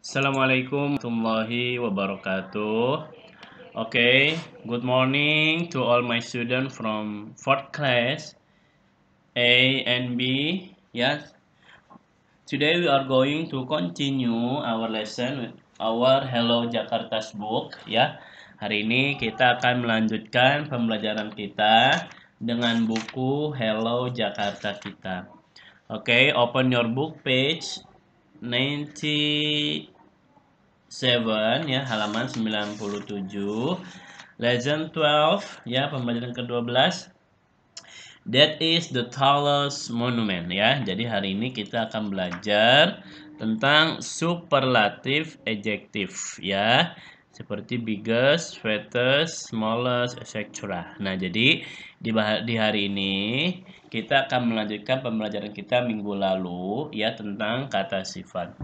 Assalamualaikum warahmatullahi wabarakatuh. Okay, good morning to all my students from fourth class A and B. Yes. Today we are going to continue our lesson with our Hello Jakarta book ya. Hari ini kita akan melanjutkan pembelajaran kita dengan buku Hello Jakarta kita. Okay, open your book page 97 ya halaman 97 legend 12 ya pembelajaran ke-12 That is the tallest monument ya. Jadi hari ini kita akan belajar tentang superlatif adjektif ya. Seperti biggest, fattest, smallest, etc. Nah, jadi di, di hari ini kita akan melanjutkan pembelajaran kita minggu lalu ya tentang kata sifat.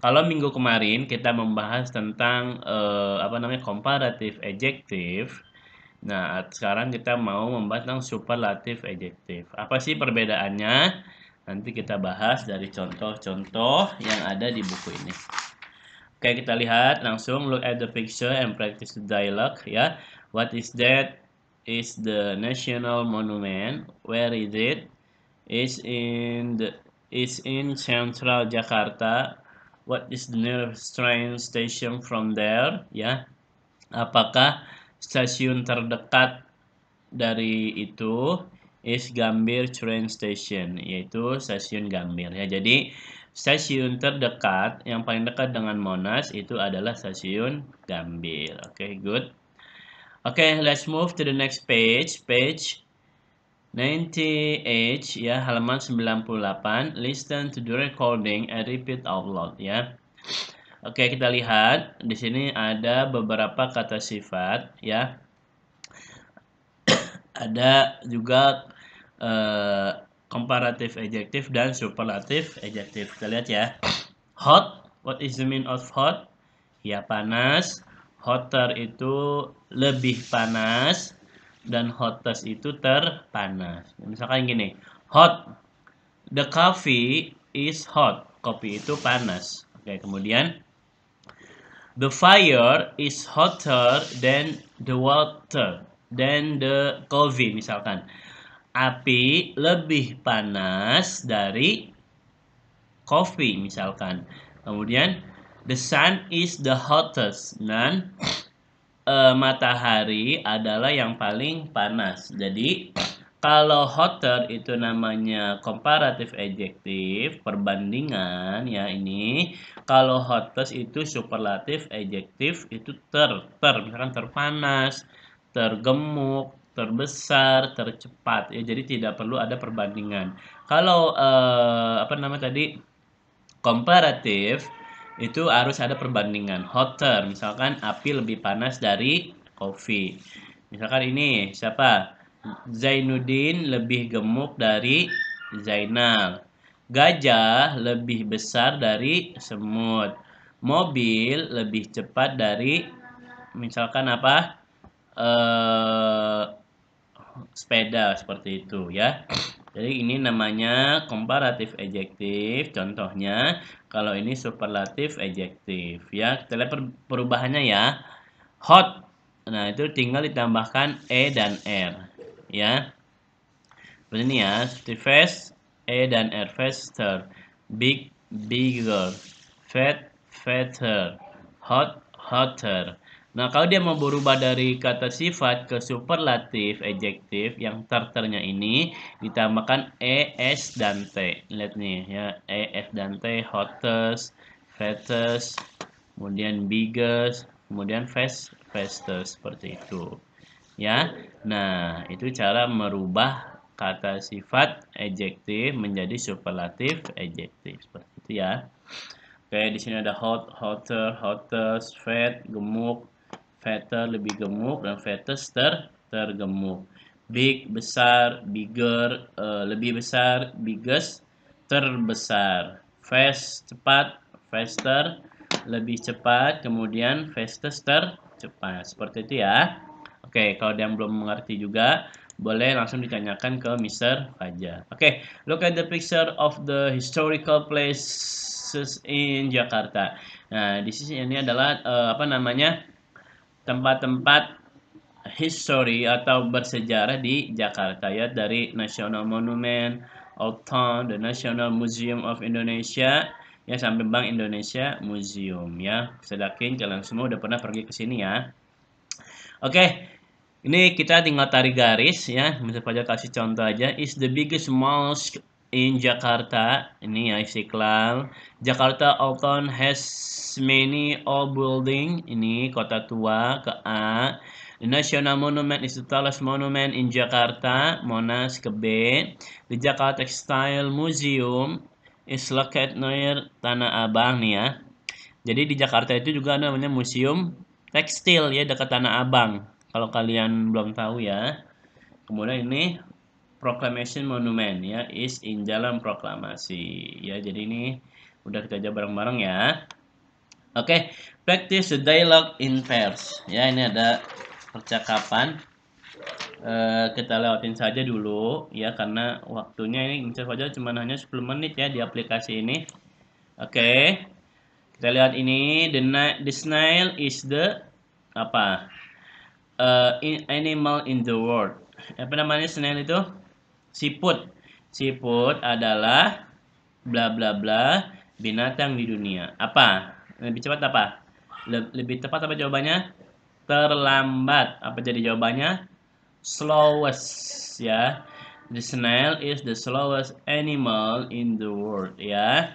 Kalau minggu kemarin kita membahas tentang eh, apa namanya komparatif adjektif. Nah, sekarang kita mau membahas tentang superlatif adjektif. Apa sih perbedaannya? Nanti kita bahas dari contoh-contoh yang ada di buku ini. Oke, kita lihat langsung look at the picture and practice the dialogue ya. What is that? is the national monument. Where is it? It's in the it's in central Jakarta. What is the nearest train station from there? Ya. Apakah stasiun terdekat dari itu is Gambir Train Station, yaitu stasiun Gambir ya. Jadi stasiun terdekat yang paling dekat dengan Monas itu adalah stasiun Gambir. Oke, okay, good. Oke, okay, let's move to the next page. Page 98 ya, halaman 98. Listen to the recording and repeat out loud ya. Oke, okay, kita lihat di sini ada beberapa kata sifat ya. ada juga uh, eh, comparative adjective dan superlative adjective. Kita lihat ya. Hot, what is the mean of hot? Ya panas hotter itu lebih panas dan hottest itu terpanas. Misalkan gini, hot the coffee is hot. Kopi itu panas. Oke, kemudian the fire is hotter than the water than the coffee misalkan. Api lebih panas dari kopi misalkan. Kemudian The sun is the hottest. Dan uh, matahari adalah yang paling panas. Jadi kalau hotter itu namanya comparative adjective perbandingan ya ini. Kalau hottest itu superlative adjective itu ter ter misalkan terpanas, tergemuk, terbesar, tercepat ya. Jadi tidak perlu ada perbandingan. Kalau uh, apa nama tadi comparative itu harus ada perbandingan hotter misalkan api lebih panas dari kopi misalkan ini siapa Zainuddin lebih gemuk dari Zainal gajah lebih besar dari semut mobil lebih cepat dari misalkan apa eh sepeda seperti itu ya jadi ini namanya komparatif ejektif. Contohnya kalau ini superlatif ejektif ya. Kita lihat perubahannya ya. Hot. Nah, itu tinggal ditambahkan e dan r ya. Seperti ini ya, seperti fast e dan r faster, big bigger, fat fatter, hot hotter. Nah, kalau dia mau berubah dari kata sifat ke superlatif, adjektif, yang terternya ini ditambahkan es dan t. Lihat nih ya, es dan t, hottest, fattest, kemudian biggest, kemudian fast, fastest seperti itu. Ya. Nah, itu cara merubah kata sifat adjektif menjadi superlatif adjektif seperti itu ya. Oke, di sini ada hot, hotter, hottest, fat, gemuk, fatter lebih gemuk dan fattest ter tergemuk. Big besar, bigger uh, lebih besar, biggest terbesar. Fast cepat, faster lebih cepat, kemudian fastest cepat Seperti itu ya. Oke, kalau ada yang belum mengerti juga, boleh langsung ditanyakan ke Mister Fajar. Oke, okay, look at the picture of the historical places in Jakarta. Nah, di sini ini adalah uh, apa namanya? tempat-tempat history atau bersejarah di Jakarta ya dari National Monument of Town, the National Museum of Indonesia ya sampai Bank Indonesia Museum ya. Sedakin kalian semua udah pernah pergi ke sini ya. Oke. Ini kita tinggal tarik garis ya, Misalnya kasih contoh aja. Is the biggest mosque in Jakarta, ini ya Istiqlal. Jakarta often has many old building, ini kota tua ke A. The National Monument is the tallest monument in Jakarta, Monas ke B. The Jakarta Textile Museum is located near Tanah Abang nih ya. Jadi di Jakarta itu juga ada namanya museum tekstil ya dekat Tanah Abang. Kalau kalian belum tahu ya. Kemudian ini Proclamation Monument ya is in Jalan Proklamasi ya jadi ini udah kita aja bareng-bareng ya oke okay. practice the dialogue in pairs ya ini ada percakapan e, kita lewatin saja dulu ya karena waktunya ini bisa saja cuma hanya 10 menit ya di aplikasi ini oke okay. kita lihat ini the, the snail is the apa uh, in, animal in the world apa namanya snail itu siput. Siput adalah bla bla bla binatang di dunia. Apa? Lebih cepat apa? lebih tepat apa jawabannya? Terlambat. Apa jadi jawabannya? Slowest ya. The snail is the slowest animal in the world ya.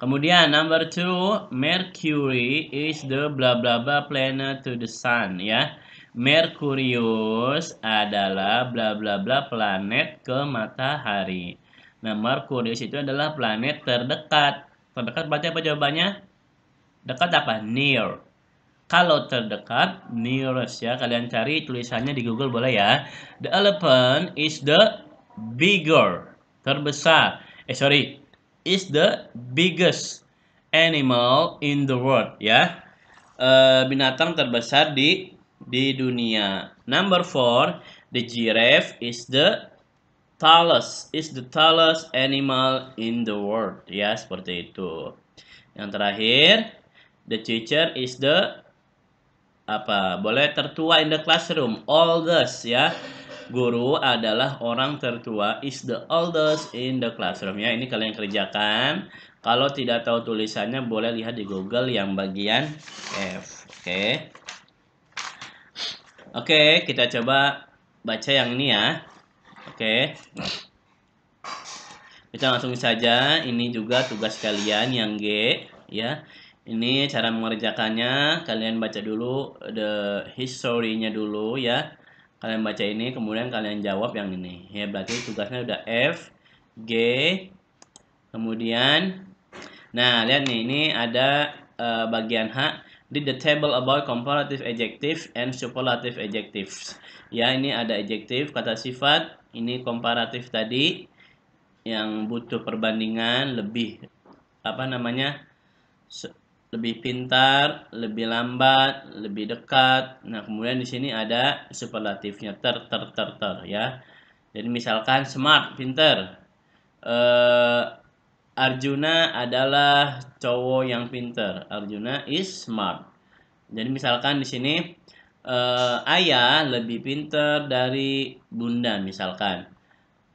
Kemudian number two, Mercury is the bla bla bla planet to the sun ya. Merkurius adalah bla bla bla planet ke matahari. Nah, Merkurius itu adalah planet terdekat. Terdekat berarti apa jawabannya? Dekat apa? Near. Kalau terdekat, nearest ya. Kalian cari tulisannya di Google boleh ya. The elephant is the bigger. Terbesar. Eh, sorry. Is the biggest animal in the world ya. Uh, binatang terbesar di di dunia. Number four, the giraffe is the tallest, is the tallest animal in the world. Ya, seperti itu. Yang terakhir, the teacher is the apa? Boleh tertua in the classroom, oldest ya. Guru adalah orang tertua, is the oldest in the classroom ya. Ini kalian kerjakan. Kalau tidak tahu tulisannya boleh lihat di Google yang bagian F. Oke. Okay. Oke, kita coba baca yang ini ya. Oke. Kita langsung saja ini juga tugas kalian yang G ya. Ini cara mengerjakannya, kalian baca dulu the history-nya dulu ya. Kalian baca ini kemudian kalian jawab yang ini. Ya, berarti tugasnya udah F, G, kemudian nah lihat nih ini ada uh, bagian H Read the table about comparative adjective and superlative adjectives. Ya, ini ada adjective kata sifat, ini komparatif tadi yang butuh perbandingan lebih apa namanya? lebih pintar, lebih lambat, lebih dekat. Nah, kemudian di sini ada superlatifnya ter ter ter ter ya. Jadi misalkan smart, pintar. Eh, Arjuna adalah cowok yang pinter. Arjuna is smart. Jadi misalkan di sini uh, ayah lebih pinter dari bunda misalkan.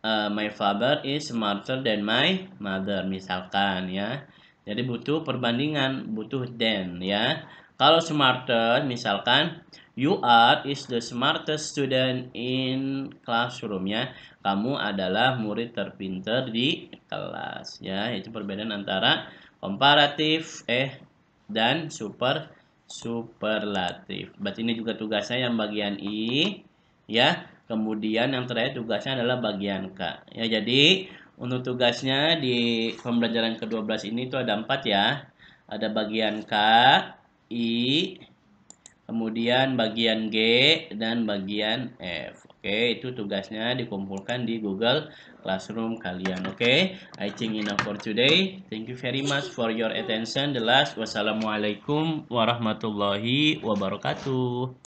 Uh, my father is smarter than my mother misalkan ya. Jadi butuh perbandingan, butuh dan ya. Kalau smarter, misalkan you are is the smartest student in classroom ya. Kamu adalah murid terpinter di kelas ya. Itu perbedaan antara komparatif eh dan super superlatif. Berarti ini juga tugasnya yang bagian I ya. Kemudian yang terakhir tugasnya adalah bagian K. Ya, jadi untuk tugasnya di pembelajaran ke-12 ini itu ada empat ya. Ada bagian K, I, kemudian bagian G, dan bagian F. Oke, itu tugasnya dikumpulkan di Google Classroom kalian. Oke, I think enough for today. Thank you very much for your attention. The last, wassalamualaikum warahmatullahi wabarakatuh.